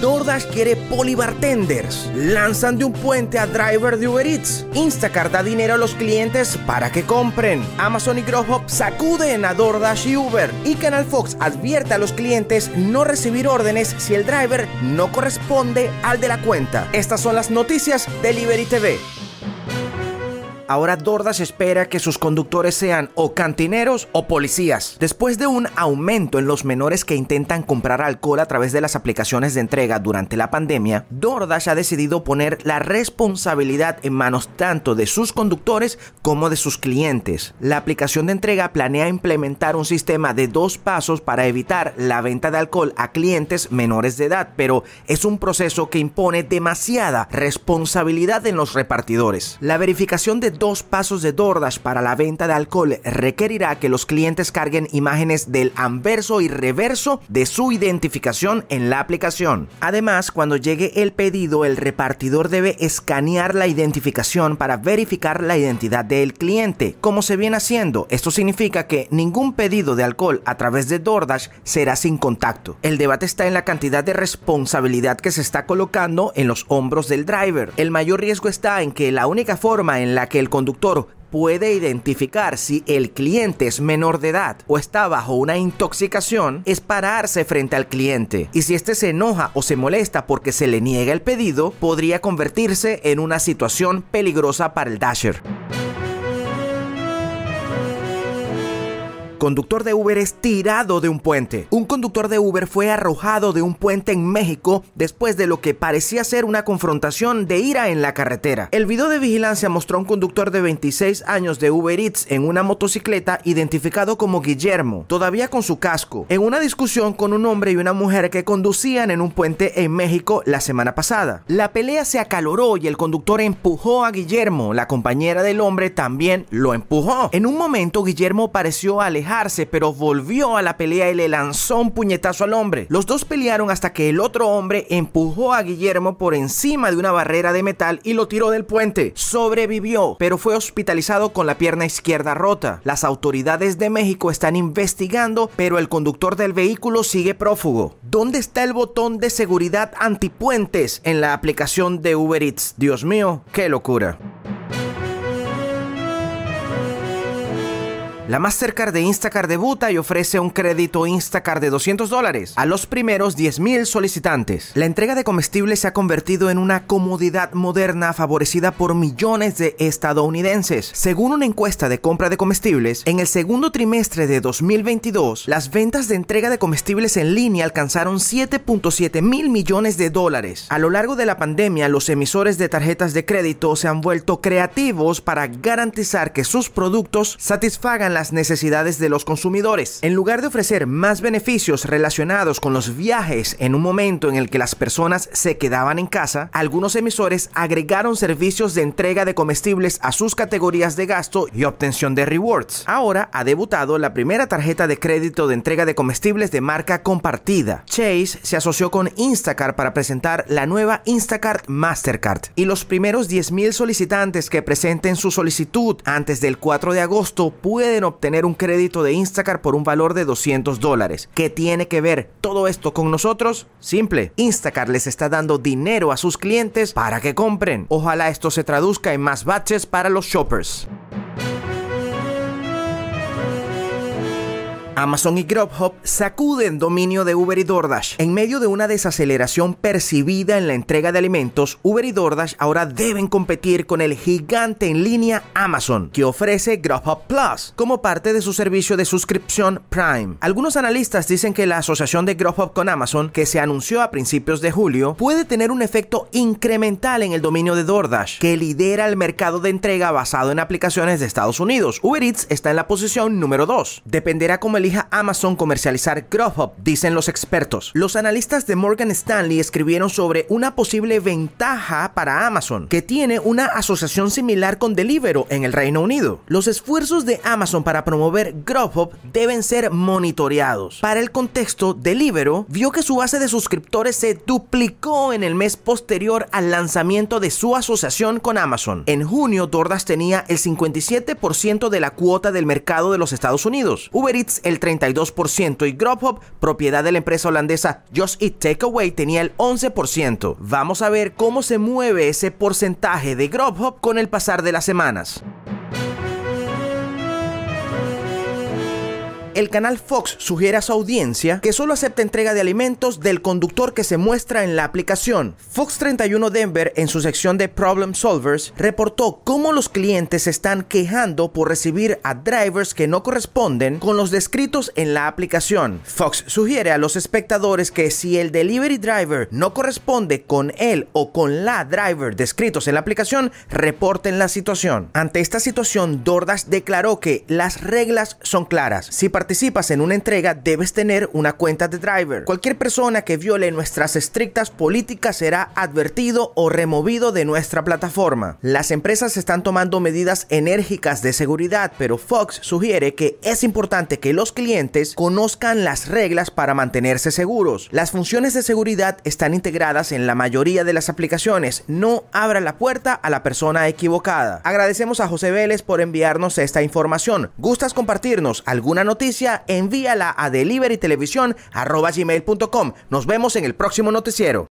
DoorDash quiere polibartenders. Lanzan de un puente a driver de Uber Eats. Instacart da dinero a los clientes para que compren. Amazon y Grubhub sacuden a DoorDash y Uber. Y Canal Fox advierte a los clientes no recibir órdenes si el driver no corresponde al de la cuenta. Estas son las noticias de Liberty TV ahora Dordas espera que sus conductores sean o cantineros o policías. Después de un aumento en los menores que intentan comprar alcohol a través de las aplicaciones de entrega durante la pandemia, Dordas ha decidido poner la responsabilidad en manos tanto de sus conductores como de sus clientes. La aplicación de entrega planea implementar un sistema de dos pasos para evitar la venta de alcohol a clientes menores de edad, pero es un proceso que impone demasiada responsabilidad en los repartidores. La verificación de dos pasos de DoorDash para la venta de alcohol requerirá que los clientes carguen imágenes del anverso y reverso de su identificación en la aplicación. Además, cuando llegue el pedido, el repartidor debe escanear la identificación para verificar la identidad del cliente, como se viene haciendo. Esto significa que ningún pedido de alcohol a través de DoorDash será sin contacto. El debate está en la cantidad de responsabilidad que se está colocando en los hombros del driver. El mayor riesgo está en que la única forma en la que el conductor puede identificar si el cliente es menor de edad o está bajo una intoxicación, es pararse frente al cliente. Y si éste se enoja o se molesta porque se le niega el pedido, podría convertirse en una situación peligrosa para el dasher. conductor de Uber es tirado de un puente. Un conductor de Uber fue arrojado de un puente en México después de lo que parecía ser una confrontación de ira en la carretera. El video de vigilancia mostró a un conductor de 26 años de Uber Eats en una motocicleta identificado como Guillermo, todavía con su casco, en una discusión con un hombre y una mujer que conducían en un puente en México la semana pasada. La pelea se acaloró y el conductor empujó a Guillermo, la compañera del hombre también lo empujó. En un momento Guillermo pareció alejar pero volvió a la pelea y le lanzó un puñetazo al hombre. Los dos pelearon hasta que el otro hombre empujó a Guillermo por encima de una barrera de metal y lo tiró del puente. Sobrevivió, pero fue hospitalizado con la pierna izquierda rota. Las autoridades de México están investigando, pero el conductor del vehículo sigue prófugo. ¿Dónde está el botón de seguridad antipuentes en la aplicación de Uber Eats? Dios mío, qué locura. La Mastercard de Instacart debuta y ofrece un crédito Instacart de 200 dólares a los primeros 10.000 solicitantes. La entrega de comestibles se ha convertido en una comodidad moderna favorecida por millones de estadounidenses. Según una encuesta de compra de comestibles, en el segundo trimestre de 2022, las ventas de entrega de comestibles en línea alcanzaron 7.7 mil millones de dólares. A lo largo de la pandemia, los emisores de tarjetas de crédito se han vuelto creativos para garantizar que sus productos satisfagan la necesidades de los consumidores. En lugar de ofrecer más beneficios relacionados con los viajes en un momento en el que las personas se quedaban en casa, algunos emisores agregaron servicios de entrega de comestibles a sus categorías de gasto y obtención de rewards. Ahora ha debutado la primera tarjeta de crédito de entrega de comestibles de marca compartida. Chase se asoció con Instacart para presentar la nueva Instacart Mastercard y los primeros 10.000 solicitantes que presenten su solicitud antes del 4 de agosto pueden obtener un crédito de Instacart por un valor de 200 dólares. ¿Qué tiene que ver todo esto con nosotros? Simple, Instacart les está dando dinero a sus clientes para que compren. Ojalá esto se traduzca en más baches para los shoppers. Amazon y Grubhub sacuden dominio de Uber y DoorDash. En medio de una desaceleración percibida en la entrega de alimentos, Uber y DoorDash ahora deben competir con el gigante en línea Amazon, que ofrece Grubhub Plus como parte de su servicio de suscripción Prime. Algunos analistas dicen que la asociación de Grubhub con Amazon, que se anunció a principios de julio, puede tener un efecto incremental en el dominio de DoorDash, que lidera el mercado de entrega basado en aplicaciones de Estados Unidos. Uber Eats está en la posición número 2. Dependerá cómo el Amazon comercializar Grubhub, dicen los expertos. Los analistas de Morgan Stanley escribieron sobre una posible ventaja para Amazon, que tiene una asociación similar con Deliveroo en el Reino Unido. Los esfuerzos de Amazon para promover Grubhub deben ser monitoreados. Para el contexto, Deliveroo vio que su base de suscriptores se duplicó en el mes posterior al lanzamiento de su asociación con Amazon. En junio, Dordas tenía el 57% de la cuota del mercado de los Estados Unidos. Uber Eats el 32% y Grubhub, propiedad de la empresa holandesa Just Eat Takeaway, tenía el 11%. Vamos a ver cómo se mueve ese porcentaje de Grubhub con el pasar de las semanas. el canal Fox sugiere a su audiencia que solo acepte entrega de alimentos del conductor que se muestra en la aplicación. Fox 31 Denver en su sección de Problem Solvers reportó cómo los clientes se están quejando por recibir a drivers que no corresponden con los descritos en la aplicación. Fox sugiere a los espectadores que si el delivery driver no corresponde con él o con la driver descritos en la aplicación, reporten la situación. Ante esta situación, Dordas declaró que las reglas son claras. Si participas en una entrega debes tener una cuenta de driver. Cualquier persona que viole nuestras estrictas políticas será advertido o removido de nuestra plataforma. Las empresas están tomando medidas enérgicas de seguridad, pero Fox sugiere que es importante que los clientes conozcan las reglas para mantenerse seguros. Las funciones de seguridad están integradas en la mayoría de las aplicaciones. No abra la puerta a la persona equivocada. Agradecemos a José Vélez por enviarnos esta información. ¿Gustas compartirnos alguna noticia? envíala a deliverytelevisión.com. Nos vemos en el próximo noticiero.